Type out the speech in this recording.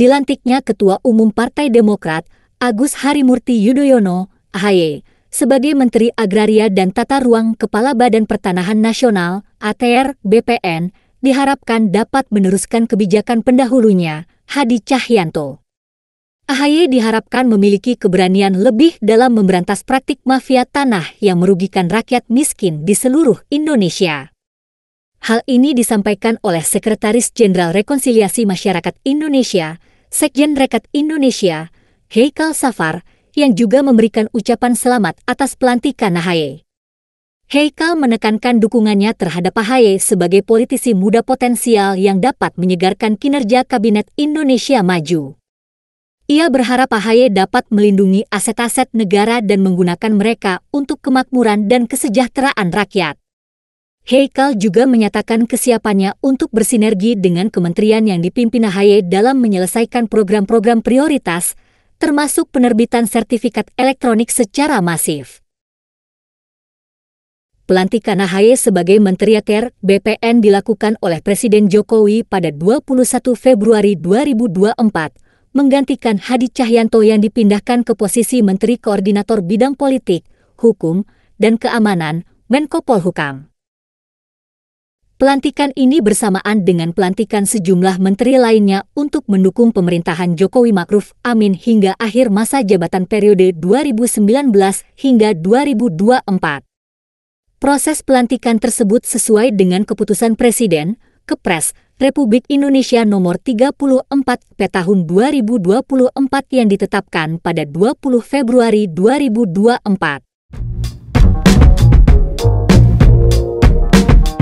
dilantiknya Ketua Umum Partai Demokrat, Agus Harimurti Yudhoyono, AHY, sebagai Menteri Agraria dan Tata Ruang Kepala Badan Pertanahan Nasional, ATR, BPN, diharapkan dapat meneruskan kebijakan pendahulunya, Hadi Cahyanto. AHY diharapkan memiliki keberanian lebih dalam memberantas praktik mafia tanah yang merugikan rakyat miskin di seluruh Indonesia. Hal ini disampaikan oleh Sekretaris Jenderal Rekonsiliasi Masyarakat Indonesia, Sekjen Rekat Indonesia, Heikal Safar, yang juga memberikan ucapan selamat atas pelantikan Ahaye. Heikal menekankan dukungannya terhadap Ahaye sebagai politisi muda potensial yang dapat menyegarkan kinerja Kabinet Indonesia Maju. Ia berharap Ahaye dapat melindungi aset-aset negara dan menggunakan mereka untuk kemakmuran dan kesejahteraan rakyat. Heikal juga menyatakan kesiapannya untuk bersinergi dengan kementerian yang dipimpin Ahaye dalam menyelesaikan program-program prioritas, termasuk penerbitan sertifikat elektronik secara masif. Pelantikan Ahaye sebagai Menteri ATR BPN dilakukan oleh Presiden Jokowi pada 21 Februari 2024, menggantikan Hadi Cahyanto yang dipindahkan ke posisi Menteri Koordinator Bidang Politik, Hukum, dan Keamanan, Menko Polhukam. Pelantikan ini bersamaan dengan pelantikan sejumlah menteri lainnya untuk mendukung pemerintahan Jokowi Ma'ruf Amin hingga akhir masa jabatan periode 2019 hingga 2024. Proses pelantikan tersebut sesuai dengan keputusan Presiden, Kepres, Republik Indonesia nomor 34 P tahun 2024 yang ditetapkan pada 20 Februari 2024.